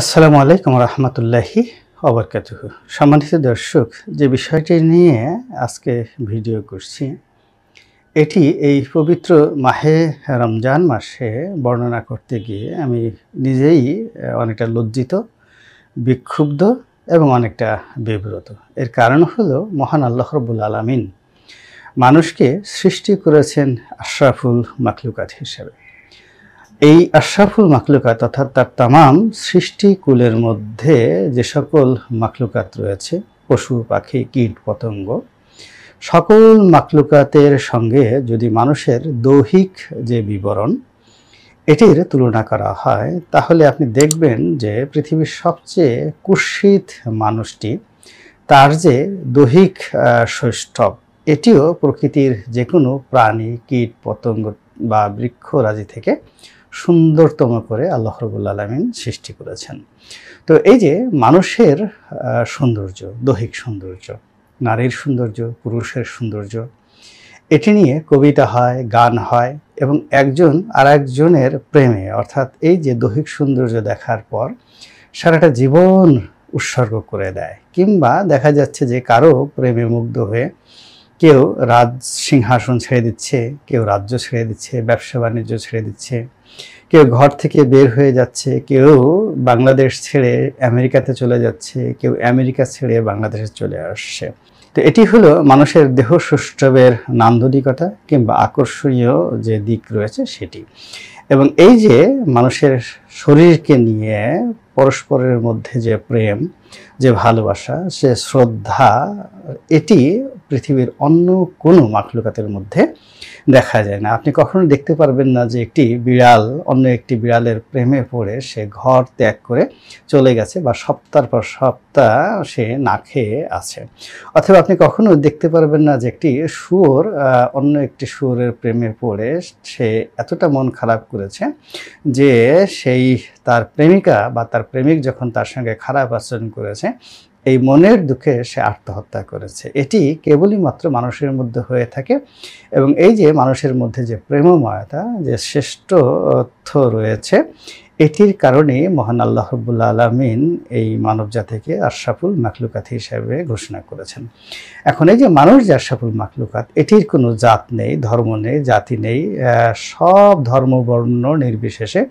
আসসালামু আলাইকুম রহমতুল্লাহি অবরকাত সম্মানিত দর্শক যে বিষয়টি নিয়ে আজকে ভিডিও করছি এটি এই পবিত্র মাহে রমজান মাসে বর্ণনা করতে গিয়ে আমি নিজেই অনেকটা লজ্জিত বিক্ষুব্ধ এবং অনেকটা বিব্রত এর কারণ হলো মহান আল্লাহ রবুল আলমিন মানুষকে সৃষ্টি করেছেন আশরাফুল মাকলুকাত হিসেবে এই আশরাফুল মাকলুকাত অর্থাৎ তার তাম সৃষ্টিকুলের মধ্যে যে সকল মাকলুকাত রয়েছে পশু পাখি কীট পতঙ্গ সকল মাকলুকাতের সঙ্গে যদি মানুষের দৈহিক যে বিবরণ এটির তুলনা করা হয় তাহলে আপনি দেখবেন যে পৃথিবীর সবচেয়ে কুৎসিত মানুষটি তার যে দৈহিক সৈষ্ঠব এটিও প্রকৃতির যে কোনো প্রাণী কীট পতঙ্গ বা বৃক্ষরাজি থেকে সুন্দরতম করে আল্লাহ রবুল্লা আলমিন সৃষ্টি করেছেন তো এই যে মানুষের সৌন্দর্য দৈহিক সৌন্দর্য নারীর সৌন্দর্য পুরুষের সৌন্দর্য এটি নিয়ে কবিতা হয় গান হয় এবং একজন আর একজনের প্রেমে অর্থাৎ এই যে দৈহিক সৌন্দর্য দেখার পর সারাটা জীবন উৎসর্গ করে দেয় কিংবা দেখা যাচ্ছে যে কারো প্রেমে মুগ্ধ হয়ে কেউ রাজ সিংহাসন ছেড়ে দিচ্ছে কেউ রাজ্য ছেড়ে দিচ্ছে ব্যবসা বাণিজ্য ছেড়ে দিচ্ছে কেউ ঘর থেকে বের হয়ে যাচ্ছে কেউ বাংলাদেশ ছেড়ে আমেরিকাতে চলে যাচ্ছে কেউ আমেরিকা ছেড়ে বাংলাদেশে চলে আসছে তো এটি হলো মানুষের দেহ সুষ্ঠবের নান্দনিকতা কিংবা আকর্ষণীয় যে দিক রয়েছে সেটি এবং এই যে মানুষের শরীরকে নিয়ে পরস্পরের মধ্যে যে প্রেম যে ভালোবাসা সে শ্রদ্ধা এটি পৃথিবীর অন্য কোনো মাখলুকাতের মধ্যে দেখা যায় না আপনি কখনো দেখতে পারবেন না যে একটি বিড়াল অন্য একটি বিড়ালের প্রেমে পড়ে সে ঘর ত্যাগ করে চলে গেছে বা সপ্তাহ পর সপ্তাহ সে না খেয়ে আছে অথবা আপনি কখনো দেখতে পারবেন না যে একটি সুর অন্য একটি সুরের প্রেমে পড়ে সে এতটা মন খারাপ করেছে যে সেই তার প্রেমিকা বা তার প্রেমিক যখন তার সঙ্গে খারাপ আচরণ করে করেছে এই মনের দুঃখে সে আত্মহত্যা করেছে এটি কেবলই মাত্র মানুষের মধ্যে হয়ে থাকে এবং এই যে মানুষের মধ্যে যে প্রেমময়তা যে শ্রেষ্ঠ অর্থ রয়েছে এটির কারণে মহান আল্লাহ রব্বুল্লা আলমিন এই মানব জাতিকে আশরাফুল মাখলুকাত হিসাবে ঘোষণা করেছেন এখন এই যে মানুষ যে আশরাফুল মাখলুকাত এটির কোনো জাত নেই ধর্ম নেই জাতি নেই সব ধর্মবর্ণ নির্বিশেষে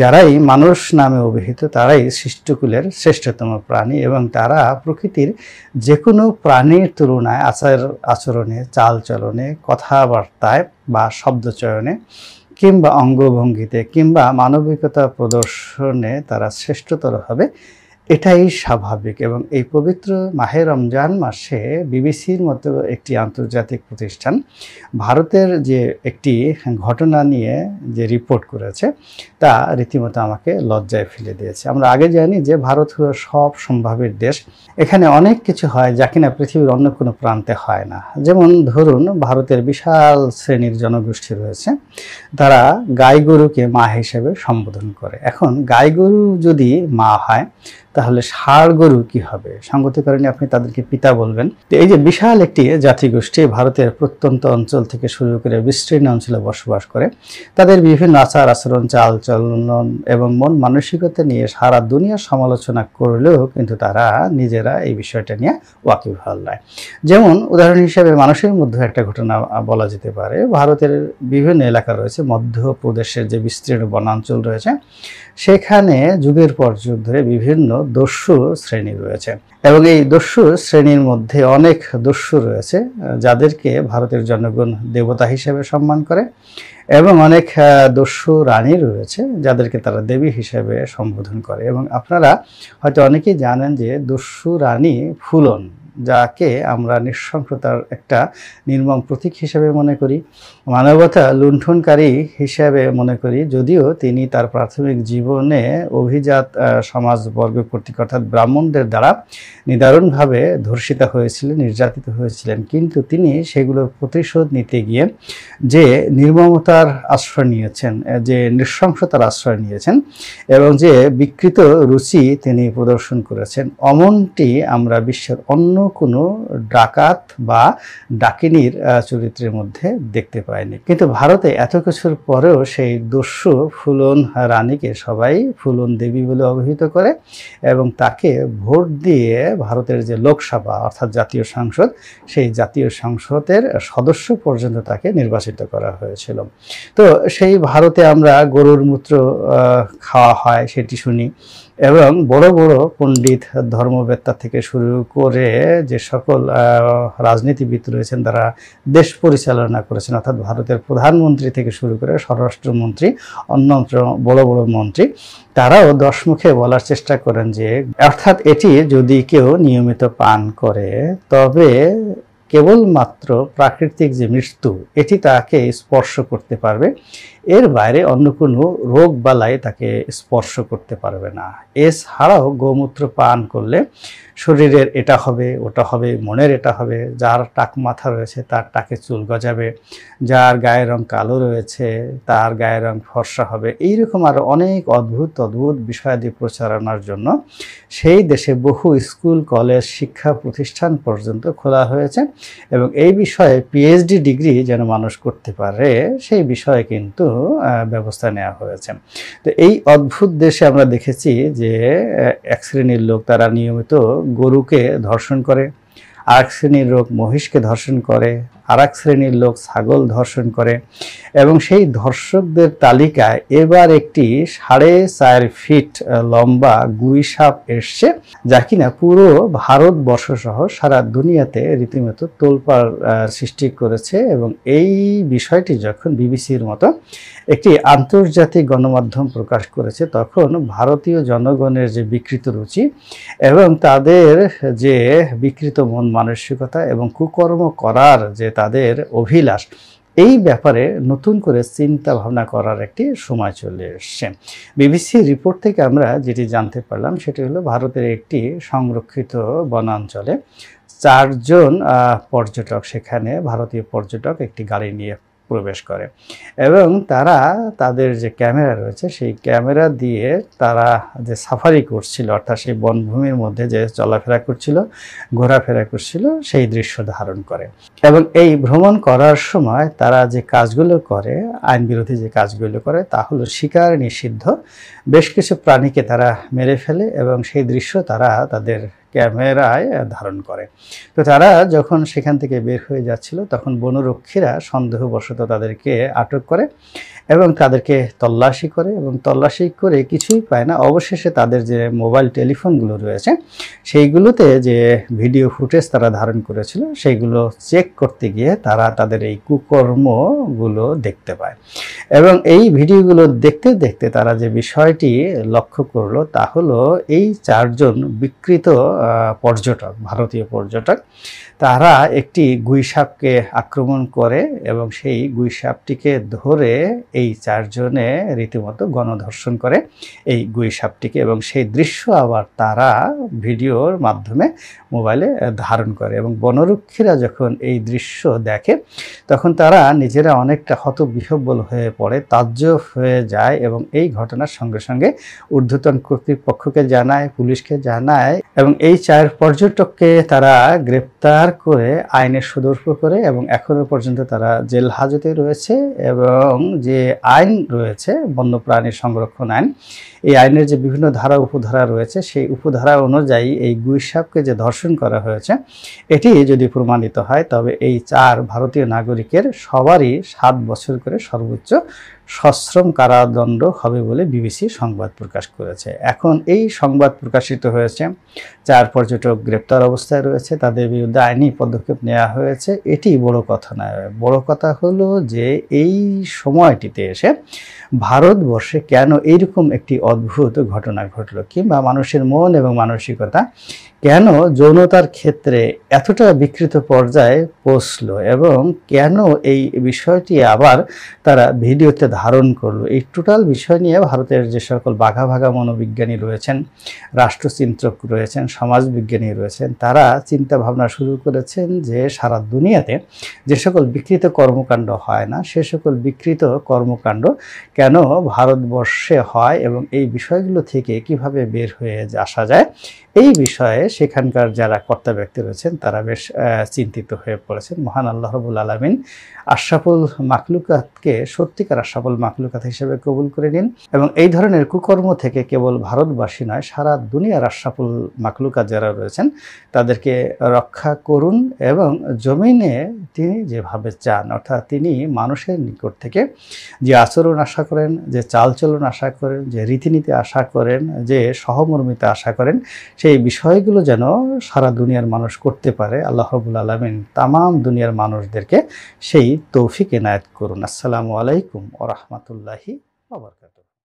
যারাই মানুষ নামে অভিহিত তারাই সৃষ্টকুলের শ্রেষ্ঠতম প্রাণী এবং তারা প্রকৃতির যে কোনো প্রাণীর তুলনায় আচার আচরণে চালচলনে কথাবার্তায় বা শব্দচয়নে কিংবা অঙ্গভঙ্গিতে কিংবা মানবিকতা প্রদর্শনে তারা শ্রেষ্ঠতরভাবে এটাই স্বাভাবিক এবং এই পবিত্র মাহে রমজান মাসে বিবিসির মতো একটি আন্তর্জাতিক প্রতিষ্ঠান ভারতের যে একটি ঘটনা নিয়ে যে রিপোর্ট করেছে তা রীতিমতো আমাকে লজ্জায় ফেলে দিয়েছে আমরা আগে জানি যে ভারত হলো সব সম্ভাবের দেশ এখানে অনেক কিছু হয় যা কিনা পৃথিবীর অন্য কোনো প্রান্তে হয় না যেমন ধরুন ভারতের বিশাল শ্রেণীর জনগোষ্ঠী রয়েছে তারা গাই গরুকে মা হিসেবে সম্বোধন করে এখন গাই গরু যদি মা হয় তাহলে ষাড় গরু কি হবে সাংগতিকরণে আপনি তাদেরকে পিতা বলবেন তো এই যে বিশাল একটি জাতিগোষ্ঠী ভারতের প্রত্যন্ত অঞ্চল থেকে শুরু করে বিস্তীর্ণ অঞ্চলে বসবাস করে তাদের বিভিন্ন আচার আচরণ চাল চলন এবং মন মানসিকতা নিয়ে সারা দুনিয়ার সমালোচনা করলেও কিন্তু তারা নিজেরা এই বিষয়টা নিয়ে ওয়াকিবহাল নয় যেমন উদাহরণ হিসেবে মানুষের মধ্যে একটা ঘটনা বলা যেতে পারে ভারতের বিভিন্ন এলাকা রয়েছে মধ্যপ্রদেশের যে বিস্তীর্ণ বনাঞ্চল রয়েছে সেখানে যুগের পর যুগ ধরে বিভিন্ন দস্যু শ্রেণী রয়েছে এবং এই দস্যু শ্রেণীর মধ্যে অনেক দস্যু রয়েছে যাদেরকে ভারতের জনগণ দেবতা হিসেবে সম্মান করে এবং অনেক দস্যু রানী রয়েছে যাদেরকে তারা দেবী হিসেবে সম্বোধন করে এবং আপনারা হয়তো অনেকেই জানেন যে দস্যু রানী ফুলন যাকে আমরা নৃশংসতার একটা নির্মম প্রতীক হিসেবে মনে করি মানবতা লুণ্ঠনকারী হিসাবে মনে করি যদিও তিনি তার প্রাথমিক জীবনে অভিজাত সমাজবর্গ কর্তৃক অর্থাৎ ব্রাহ্মণদের দ্বারা নিদারুণভাবে ধর্ষিত হয়েছিলেন নির্যাতিত হয়েছিলেন কিন্তু তিনি সেগুলোর প্রতিশোধ নিতে গিয়ে যে নির্মমতার আশ্রয় নিয়েছেন যে নৃশংসতার আশ্রয় নিয়েছেন এবং যে বিকৃত রুচি তিনি প্রদর্শন করেছেন অমনটি আমরা বিশ্বের অন্য কোনো ডাকাত বা ডাকিনীর চরিত্রের মধ্যে দেখতে পায়নি কিন্তু ভারতে এত কিছুর পরেও সেই দস্যু ফুলন রানীকে সবাই ফুলন দেবী বলে অভিহিত করে এবং তাকে ভোট দিয়ে ভারতের যে লোকসভা অর্থাৎ জাতীয় সংসদ সেই জাতীয় সংসদের সদস্য পর্যন্ত তাকে নির্বাচিত করা হয়েছিল তো সেই ভারতে আমরা গরুর মূত্র খাওয়া হয় সেটি শুনি এবং বড় বড় পণ্ডিত ধর্মবেত্তা থেকে শুরু করে যে সকল রাজনীতিবিদ রয়েছেন তারা দেশ পরিচালনা করেছেন অর্থাৎ ভারতের প্রধানমন্ত্রী থেকে শুরু করে স্বরাষ্ট্রমন্ত্রী অন্যত্র বড় বড় মন্ত্রী তারাও দশ মুখে বলার চেষ্টা করেন যে অর্থাৎ এটি যদি কেউ নিয়মিত পান করে তবে কেবলমাত্র প্রাকৃতিক যে মৃত্যু এটি তাকে স্পর্শ করতে পারবে এর বাইরে অন্য কোনো রোগ বালাই তাকে স্পর্শ করতে পারবে না এছাড়াও গোমূত্র পান করলে শরীরের এটা হবে ওটা হবে মনের এটা হবে যার টাক মাথা রয়েছে তার টাকে চুল গজাবে যার গায়ের রং কালো রয়েছে তার গায়ের রং ফর্সা হবে এইরকম আরও অনেক অদ্ভুত অদ্ভুত বিষয়াদি প্রচারণার জন্য সেই দেশে বহু স্কুল কলেজ শিক্ষা প্রতিষ্ঠান পর্যন্ত খোলা হয়েছে এবং এই বিষয়ে পিএইচডি ডিগ্রি যেন মানুষ করতে পারে সেই বিষয়ে কিন্তু ব্যবস্থা নেওয়া হয়েছে তো এই অদ্ভুত দেশে আমরা দেখেছি যে এক শ্রেণীর লোক তারা নিয়মিত গরুকে ধর্ষণ করে আর এক শ্রেণীর লোক মহিষকে ধর্ষণ করে আরাক শ্রেণীর লোক ছাগল ধর্ষণ করে এবং সেই ধর্ষকদের তালিকায় এবার একটি সাড়ে চার ফিট লম্বা গুই সাপ এসছে যা কিনা পুরো ভারতবর্ষ সহ সারা দুনিয়াতে রীতিমতো তোলপাড় সৃষ্টি করেছে এবং এই বিষয়টি যখন বিবিসির মতো একটি আন্তর্জাতিক গণমাধ্যম প্রকাশ করেছে তখন ভারতীয় জনগণের যে বিকৃত রুচি এবং তাদের যে বিকৃত মন মানসিকতা এবং কুকর্ম করার যে তাদের অভিলাষ এই ব্যাপারে নতুন করে চিন্তা ভাবনা করার একটি সময় চলে এসছে বিবিসি রিপোর্ট থেকে আমরা যেটি জানতে পারলাম সেটি হলো ভারতের একটি সংরক্ষিত বনাঞ্চলে চারজন পর্যটক সেখানে ভারতীয় পর্যটক একটি গাড়ি নিয়ে প্রবেশ করে এবং তারা তাদের যে ক্যামেরা রয়েছে সেই ক্যামেরা দিয়ে তারা যে সাফারি করছিল অর্থাৎ সেই বনভূমির মধ্যে যে চলাফেরা করছিল ঘোরাফেরা করছিল সেই দৃশ্য ধারণ করে এবং এই ভ্রমণ করার সময় তারা যে কাজগুলো করে আইন বিরোধী যে কাজগুলো করে তা হলো শিকার নিষিদ্ধ বেশ কিছু প্রাণীকে তারা মেরে ফেলে এবং সেই দৃশ্য তারা তাদের ক্যামেরায় ধারণ করে তো তারা যখন সেখান থেকে বের হয়ে যাচ্ছিল তখন বনরক্ষীরা সন্দেহবশত তাদেরকে আটক করে এবং তাদেরকে তল্লাশি করে এবং তল্লাশি করে কিছুই পায় না অবশেষে তাদের যে মোবাইল টেলিফোনগুলো রয়েছে সেইগুলোতে যে ভিডিও ফুটেজ তারা ধারণ করেছিল সেইগুলো চেক করতে গিয়ে তারা তাদের এই কুকর্মগুলো দেখতে পায় এবং এই ভিডিওগুলো দেখতে দেখতে তারা যে বিষয়টি লক্ষ্য করলো তা হলো এই চারজন বিকৃত পর্যটক ভারতীয় পর্যটক তারা একটি গুইসাপকে আক্রমণ করে এবং সেই গুইসাপটিকে ধরে এই চারজনে রীতিমতো গণধর্ষণ করে এই গুইসাপটিকে এবং সেই দৃশ্য আবার তারা ভিডিওর মাধ্যমে মোবাইলে ধারণ করে এবং বনরক্ষীরা যখন এই দৃশ্য দেখে তখন তারা নিজেরা অনেকটা হতবিহব্বল হয়ে পড়ে তাজ্জব হয়ে যায় এবং এই ঘটনার সঙ্গে সঙ্গে ঊর্ধ্বতন কর্তৃপক্ষকে জানায় পুলিশকে জানায় এবং এই চার পর্যটককে তারা গ্রেপ্তার হত্যা করে আইনের সুদর্শ করে এবং এখনও পর্যন্ত তারা জেল হাজতে রয়েছে এবং যে আইন রয়েছে বন্যপ্রাণী সংরক্ষণ আইন এই আইনের যে বিভিন্ন ধারা উপধারা রয়েছে সেই উপধারা অনুযায়ী এই গুইসাবকে যে ধর্ষণ করা হয়েছে এটি যদি প্রমাণিত হয় তবে এই চার ভারতীয় নাগরিকের সবারই সাত বছর করে সর্বোচ্চ সশ্রম কারাদণ্ড হবে বলে বিবিসি সংবাদ প্রকাশ করেছে এখন এই সংবাদ প্রকাশিত হয়েছে চার পর্যটক গ্রেপ্তার অবস্থায় রয়েছে তাদের বিরুদ্ধে আইনি পদক্ষেপ নেওয়া হয়েছে এটি বড় কথা নয় বড় কথা হলো যে এই সময়টিতে এসে ভারতবর্ষে কেন এইরকম একটি অদ্ভুত ঘটনা ঘটলো কিংবা মানুষের মন এবং মানসিকতা কেন যৌনতার ক্ষেত্রে এতটা বিকৃত পর্যায়ে পৌঁছল এবং কেন এই বিষয়টি আবার তারা ভিডিওতে ধারণ করলো এই টোটাল বিষয় নিয়ে ভারতের যে সকল বাঘা ভাগা মনোবিজ্ঞানী রয়েছেন রাষ্ট্রচিন্তক রয়েছেন সমাজবিজ্ঞানী রয়েছেন তারা চিন্তা ভাবনা শুরু করেছেন যে সারা দুনিয়াতে যে সকল বিকৃত কর্মকাণ্ড হয় না সে সকল বিকৃত কর্মকাণ্ড কেন ভারতবর্ষে হয় এবং এই বিষয়গুলো থেকে কিভাবে বের হয়ে আসা যায় এই বিষয়ে সেখানকার যারা কর্তা ব্যক্তি রয়েছেন তারা বেশ চিন্তিত হয়ে পড়েছেন মহান আল্লাহবুল আলমিন আশরাফুল মাকলুকাতকে সত্যিকার আশরাফুল মাকলুকাত হিসেবে কবুল করে নিন এবং এই ধরনের কুকর্ম থেকে কেবল ভারতবাসী নয় সারা দুনিয়ার আশরাফুল মাকলুকাত যারা রয়েছেন তাদেরকে রক্ষা করুন এবং জমিনে তিনি যেভাবে চান অর্থাৎ তিনি মানুষের নিকট থেকে যে আচরণ আশা করেন যে চালচলন আশা করেন যে রীতিনীতি আশা করেন যে সহমর্মিতা আশা করেন সেই বিষয়গুলো যেন সারা দুনিয়ার মানুষ করতে পারে আল্লাহ রবুল আলমিন তাম দুনিয়ার মানুষদেরকে সেই তৌফিক এনায়ত করুন আসসালামু আলাইকুম ও রহমতুল্লাহি আবরক